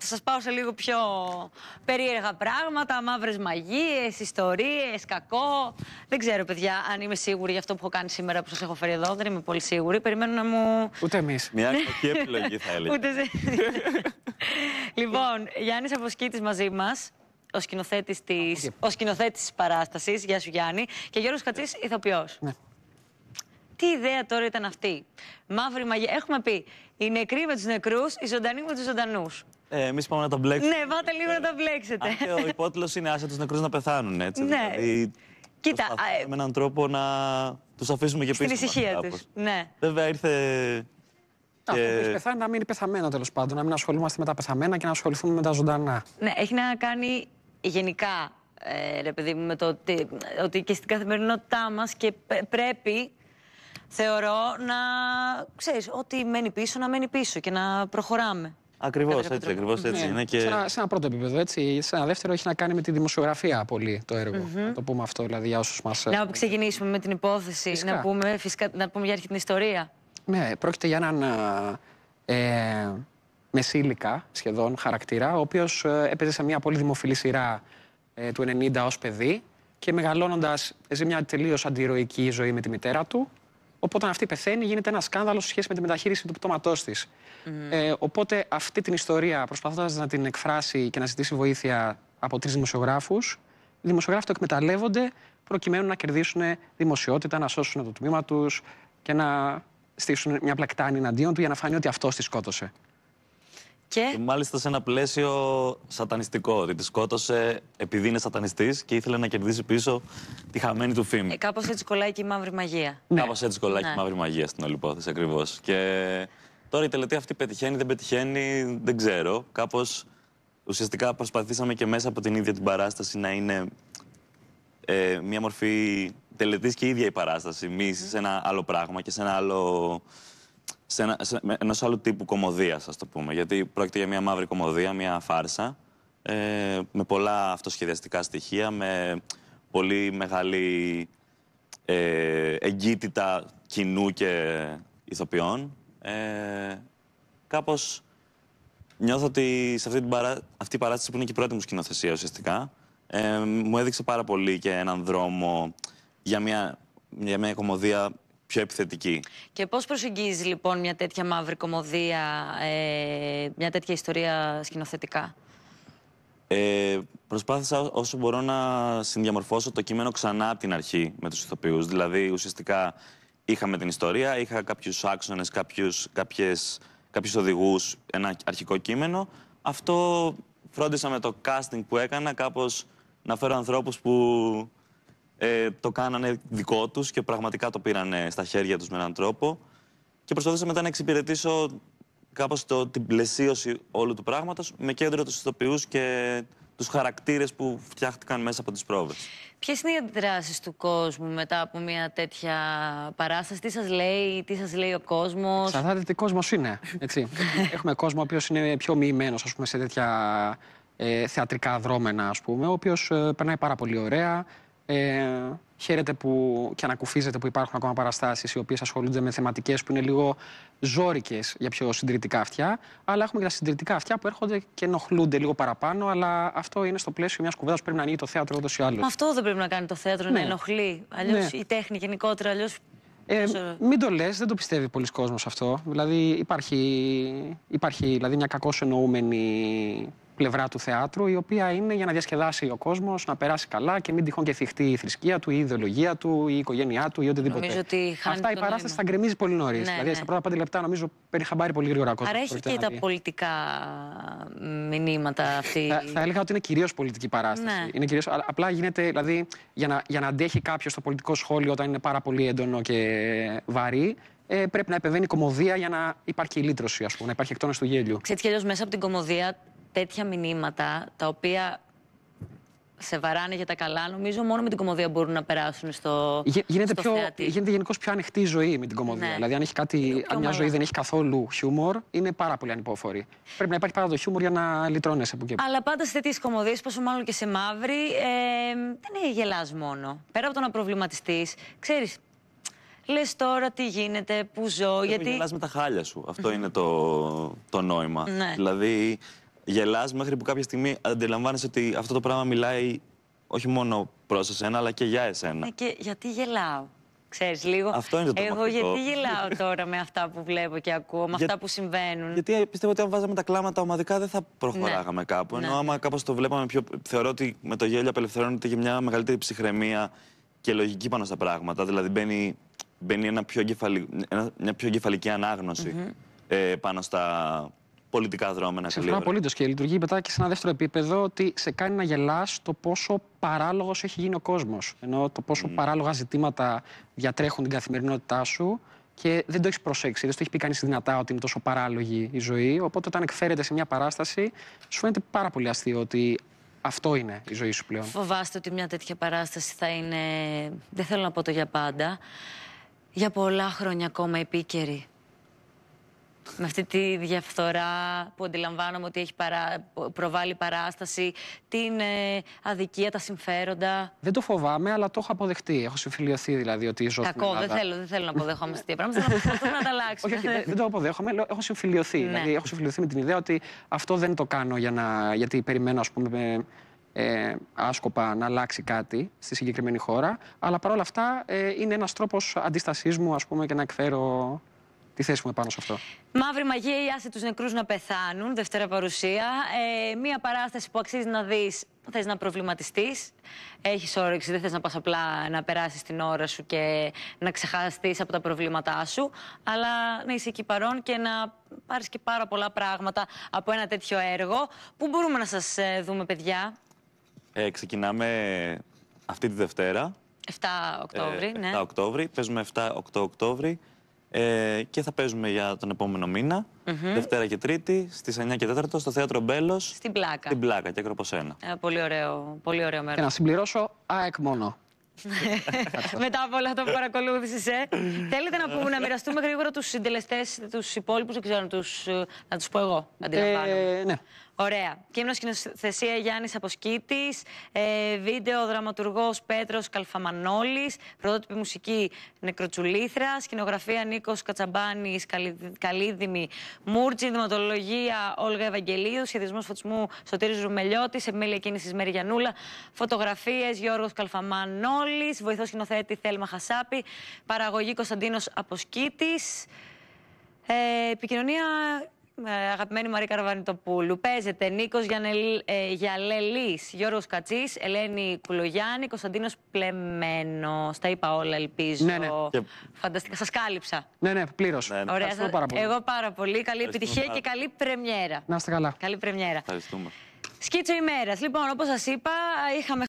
Θα σας πάω σε λίγο πιο περίεργα πράγματα, μαύρες μαγείες, ιστορίες, κακό. Δεν ξέρω, παιδιά, αν είμαι σίγουρη για αυτό που έχω κάνει σήμερα που σας έχω φέρει εδώ. Δεν είμαι πολύ σίγουρη. Περιμένω να μου... Ούτε εμείς. Μια κακή επιλογή θα έλεγα. Ούτε σε... λοιπόν, Γιάννης Αποσκήτης μαζί μας ο σκηνοθέτης της okay. παράστασης. Γεια σου, Γιάννη. Και Γιώργος yeah. ηθοποιός. Ναι. Τι ιδέα τώρα ήταν αυτή. Μαύρη μαγεία. Έχουμε πει οι νεκροί με τους νεκρούς, οι ζωντανοί με τους ζωντανούς. Ε, Εμείς πάμε να τα μπλέξουμε. Ναι, πάτε λίγο να τα μπλέξετε. Αν και ο υπότιτλος είναι άσε τους νεκρούς να πεθάνουν, έτσι. Ναι. Δηλαδή, Κοίτα. Ε, με έναν τρόπο να τους αφήσουμε και πίσω. Στην ησυχία του. Ναι. Βέβαια ήρθε. Και... Έχει πεθάνει να μείνει πεθαμένο τέλος πάντων. Να μην ασχολούμαστε με τα πεθαμένα και να ασχοληθούμε με τα ζωντανά. Ναι, έχει να κάνει γενικά ε, ρε παιδί μου, με το ότι, ότι και στην καθημερινότητά μας και πρέπει, θεωρώ, να ξέρεις, ό,τι μένει πίσω να μένει πίσω και να προχωράμε. Ακριβώς έτσι, ακριβώς έτσι. Ναι. Είναι και... σε, ένα, σε ένα πρώτο επίπεδο. Έτσι. Σε ένα δεύτερο έχει να κάνει με τη δημοσιογραφία πολύ το έργο. Mm -hmm. Να το πούμε αυτό δηλαδή για όσους μας. Να ξεκινήσουμε με την υπόθεση, να πούμε, φυσικά, να πούμε για αρχή την ιστορία. Ναι, πρόκειται για έναν ε, μεσήλικα σχεδόν χαρακτήρα, ο οποίος ε, έπαιζε σε μια πολύ δημοφιλή σειρά ε, του 90 ως παιδί και μεγαλώνοντας, έζησε μια τελείως αντιρωική ζωή με τη μητέρα του Οπότε αυτή πεθαίνει, γίνεται ένα σκάνδαλο σε σχέση με τη μεταχείριση του πτώματός της. Ε, οπότε αυτή την ιστορία, προσπαθώντας να την εκφράσει και να ζητήσει βοήθεια από τρεις δημοσιογράφους, οι δημοσιογράφοι το εκμεταλλεύονται προκειμένου να κερδίσουν δημοσιότητα, να σώσουν το τμήμα τους και να στήσουν μια πλακτάνη εναντίον του για να φανεί ότι αυτό τη σκότωσε. Και... και ε, μάλιστα σε ένα πλαίσιο σατανιστικό. Ότι τη σκότωσε επειδή είναι σατανιστής και ήθελε να κερδίσει πίσω τη χαμένη του φήμη. Ε, Κάπως έτσι κολλάει και η μαύρη μαγεία. Ναι. Κάπως έτσι κολλάει ναι. και η ναι. μαύρη μαγεία στην όλη υπόθεση ακριβώς. Και τώρα η τελετή αυτή πετυχαίνει, δεν πετυχαίνει, δεν ξέρω. Κάπως ουσιαστικά προσπαθήσαμε και μέσα από την ίδια την παράσταση να είναι ε, μια μορφή τελετής και η ίδια η παράσταση. Μη mm. σε ένα άλλο πράγμα και σε ένα άλλο σε ένα, σε, ενός άλλου τύπου κομμωδίας, ας το πούμε. Γιατί πρόκειται για μια μαύρη κομμωδία, μια φάρσα. Ε, με πολλά αυτοσχεδιαστικά στοιχεία, με πολύ μεγάλη ε, εγκύτητα κοινού και ηθοποιών. Ε, κάπως νιώθω ότι σε αυτή, την αυτή η παράσταση που είναι και η πρώτη μου σκηνοθεσία ουσιαστικά, ε, μου έδειξε πάρα πολύ και έναν δρόμο για μια, για μια κομμωδία πιο επιθετική. Και πώς προσεγγίζεις λοιπόν μια τέτοια μαύρη κομμωδία, ε, μια τέτοια ιστορία σκηνοθετικά. Ε, προσπάθησα όσο μπορώ να συνδιαμορφώσω το κείμενο ξανά από την αρχή με τους ηθοποιούς. Δηλαδή ουσιαστικά είχαμε την ιστορία, είχα κάποιους άξονες, κάποιους, κάποιες, κάποιους οδηγούς, ένα αρχικό κείμενο. Αυτό φρόντισα με το casting που έκανα κάπως να φέρω ανθρώπους που ε, το κάνανε δικό τους και πραγματικά το πήραν στα χέρια τους με έναν τρόπο και προσπαθούσα μετά να εξυπηρετήσω κάπως την πλαισίωση όλου του πράγματος με κέντρο τους ιστοποιού και τους χαρακτήρες που φτιάχτηκαν μέσα από τις πρόβες. Ποιες είναι οι αντιδράσεις του κόσμου μετά από μια τέτοια παράσταση, τι σας λέει, τι σας λέει ο κόσμος. δείτε τι κόσμος είναι, έτσι. Έχουμε κόσμο ο οποίος είναι πιο μειωμένο σε τέτοια ε, θεατρικά δρόμενα, ας πούμε, ο οποίος ε, περνάει πάρα πολύ ωραία, ε, χαίρεται που και ανακουφίζεται που υπάρχουν ακόμα παραστάσεις οι οποίες ασχολούνται με θεματικές που είναι λίγο ζόρικες για πιο συντηρητικά αυτιά. Αλλά έχουμε και τα συντηρητικά αυτιά που έρχονται και ενοχλούνται λίγο παραπάνω. Αλλά αυτό είναι στο πλαίσιο μιας κουβέντας που πρέπει να ανοίγει το θέατρο ούτως ή άλλως. Αυτό δεν πρέπει να κάνει το θέατρο, ναι. να ενοχλεί. Αλλιώς ναι. η τέχνη γενικότερα, αλλιώς ε, ε, μην το λες, δεν το πιστεύει πολλοί κόσμος αυτό. Δηλαδή υπάρχει, υπάρχει δηλαδή μια κακώς εννοούμενη πλευρά του θεάτρου, η οποία είναι για να διασκεδάσει ο κόσμος, να περάσει καλά και μην τυχόν και θυχτεί η θρησκεία του, η ιδεολογία του, η οικογένειά του ή οτιδήποτε. Νομίζω ότι Αυτά η παράσταση νόημα. θα γκρεμίζει πολύ νωρίς. Ναι, δηλαδή ναι. στα πρώτα πέντε λεπτά νομίζω παίρνει χαμπάρι πολύ γρήγορα ακόμα. Παρέχει και τα πολιτικά μηνύματα αυτή. Θα, θα έλεγα ότι είναι κυρίως πολιτική παράσταση. Ναι. Είναι κυρίως, απλά γίνεται δηλαδή, για, να, για να αντέχει κάποιος το πολιτικό σχόλιο όταν είναι πάρα πολύ έντονο και βαρύ, ε, πρέπει να επεμβαίνει η κομμωδία για να υπάρχει η λύτρωση, ας πούμε, να υπάρχει εκτόνωση του γέλιου. Ξέρετε, μέσα από την κομμωδία τέτοια μηνύματα τα οποία σε βαράνε για τα καλά, νομίζω μόνο με την κομμωδία μπορούν να περάσουν στο. Γίνεται, πιο, θεατή. γίνεται γενικώς πιο ανοιχτή η ζωή με την κομμωδία. Ναι. Δηλαδή, αν, έχει κάτι, αν μια ζωή δεν έχει καθόλου χιούμορ, είναι πάρα πολύ ανυπόφορη. Πρέπει να υπάρχει πάντα το χιούμορ για να λυτρώνεσαι από εκεί. Αλλά πάντα σε τέτοιες κομμωδίες, πόσο μάλλον και σε μαύρη, ε, δεν γελάς μόνο. Πέρα από το να προβληματιστείς, ξέρεις, Λες τώρα τι γίνεται, πού ζω, Πρέπει γιατί. Να με τα χάλια σου. Αυτό είναι το, το νόημα. Ναι. Δηλαδή, γελάς μέχρι που κάποια στιγμή αντιλαμβάνεσαι ότι αυτό το πράγμα μιλάει όχι μόνο προς εσένα, αλλά και για εσένα. Ναι, και γιατί γελάω. Ξέρεις λίγο. Αυτό είναι το Εγώ γιατί γελάω τώρα με αυτά που βλέπω και ακούω, με αυτά που συμβαίνουν. Γιατί πιστεύω ότι αν βάζαμε τα κλάματα ομαδικά δεν θα προχωράγαμε ναι. κάπου. Ενώ ναι. άμα κάπως το βλέπαμε πιο. Θεωρώ ότι με το γέλιο απελευθερώνεται και μια μεγαλύτερη ψυχραιμία και λογική πάνω στα πράγματα. Δηλαδή μπαίνει, μπαίνει ένα πιο εγκεφαλι... μια πιο εγκεφαλική ανάγνωση, ε, πάνω στα, πολιτικά δρόμενα. Συμφωνώ απολύτως. Και λειτουργεί μετά και σε ένα δεύτερο επίπεδο ότι σε κάνει να γελάς το πόσο παράλογος έχει γίνει ο κόσμος. Ενώ το πόσο mm. παράλογα ζητήματα διατρέχουν την καθημερινότητά σου και δεν το έχεις προσέξει. Δεν το έχει πει κανείς δυνατά ότι είναι τόσο παράλογη η ζωή. Οπότε όταν εκφέρεται σε μια παράσταση, σου φαίνεται πάρα πολύ αστείο ότι αυτό είναι η ζωή σου πλέον. Φοβάστε ότι μια τέτοια παράσταση θα είναι, δεν θέλω να πω το για πάντα, για πολλά χρόνια ακόμα επίκαιρη με αυτή τη διαφθορά που αντιλαμβάνομαι ότι έχει παρά, προβάλλει παράσταση, την ε, αδικία, τα συμφέροντα. Δεν το φοβάμαι, αλλά το έχω αποδεχτεί. Έχω συμφιλειωθεί δηλαδή ότι ζω Κακό, δεν θέλω, δεν θέλω να αποδέχομαι τέτοια πράγματα. Θέλω να τα αλλάξω. Όχι, δεν, δεν το αποδέχομαι, λέω, έχω συμφιλειωθεί. Ναι. Δηλαδή, έχω συμφιλειωθεί με την ιδέα ότι αυτό δεν το κάνω για να, γιατί περιμένω, ας πούμε, ε, άσκοπα να αλλάξει κάτι στη συγκεκριμένη χώρα. Αλλά παρόλα αυτά ε, είναι ένας τρόπος αντιστασή μου, ας πούμε, και να εκφέρω τι θέση μου πάνω σε αυτό. Μαύρη μαγεία ή άσε τους νεκρούς να πεθάνουν. Δευτέρα παρουσία. Ε, μία παράσταση που αξίζει να δεις. Θες να προβληματιστείς. Έχεις όρεξη, δεν θες να πας απλά να περάσεις την ώρα σου και να ξεχαστείς από τα προβλήματά σου. Αλλά να είσαι εκεί παρόν και να πάρεις και πάρα πολλά πράγματα από ένα τέτοιο έργο. Πού μπορούμε να σας ε, δούμε, παιδιά. Ε, ξεκινάμε αυτή τη Δευτέρα. 7 Οκτώβρη, ε, ναι. 7 Οκτώβρη. Παίζουμε 7-8 Οκτώβρη. Ε, και θα παίζουμε για τον επόμενο μήνα, Δευτέρα και Τρίτη, στις 9 και 4 στο θέατρο Μπέλος. Στην πλάκα. Στην πλάκα και ακροποσένα. Ε, πολύ ωραίο, πολύ ωραίο μέρο. Και να συμπληρώσω ΑΕΚ μόνο. Μετά από όλα αυτά που παρακολούθησες, ε. θέλετε να, πούμε, να μοιραστούμε γρήγορα τους συντελεστές, τους υπόλοιπους, δεν ξέρω ε, να τους πω εγώ. Να ε, ναι. Ωραία. Κείμενο σκηνοθεσία Γιάννης Αποσκήτης. Ε, βίντεο δραματουργός Πέτρος Καλφαμανόλης. Πρωτότυπη μουσική Νεκροτσουλήθρα. Σκηνογραφία Νίκος Κατσαμπάνης Καλίδημη Μούρτζη. Δημοτολογία Όλγα Ευαγγελίου. Σχεδιασμό φωτισμού Σωτήρης Ρουμελιώτης. Επιμέλεια κίνησης Μέρη Φωτογραφίες Γιώργος Καλφαμανόλης. Βοηθός σκηνοθέτη Θέλμα Χασάπη. Παραγωγή Κωνσταντίνος Αποσκήτης. Ε, επικοινωνία ε, αγαπημένη Μαρία Καρβανιτοπούλου. Παίζεται Νίκος ε, Γιαλελή, Γιώργος Κατσής, Ελένη Κουλογιάννη, Κωνσταντίνος Πλεμένος. Τα είπα όλα, ελπίζω. Ναι, ναι. Φανταστικά. Σας κάλυψα. Ναι, ναι, πλήρως. Ναι, ναι. Πάρα πολύ. Εγώ πάρα πολύ. Καλή επιτυχία και καλή πρεμιέρα. Να είστε καλά. Καλή πρεμιέρα. Ευχαριστούμε. Σκίτσο ημέρας. Λοιπόν, όπως σας είπα, είχαμε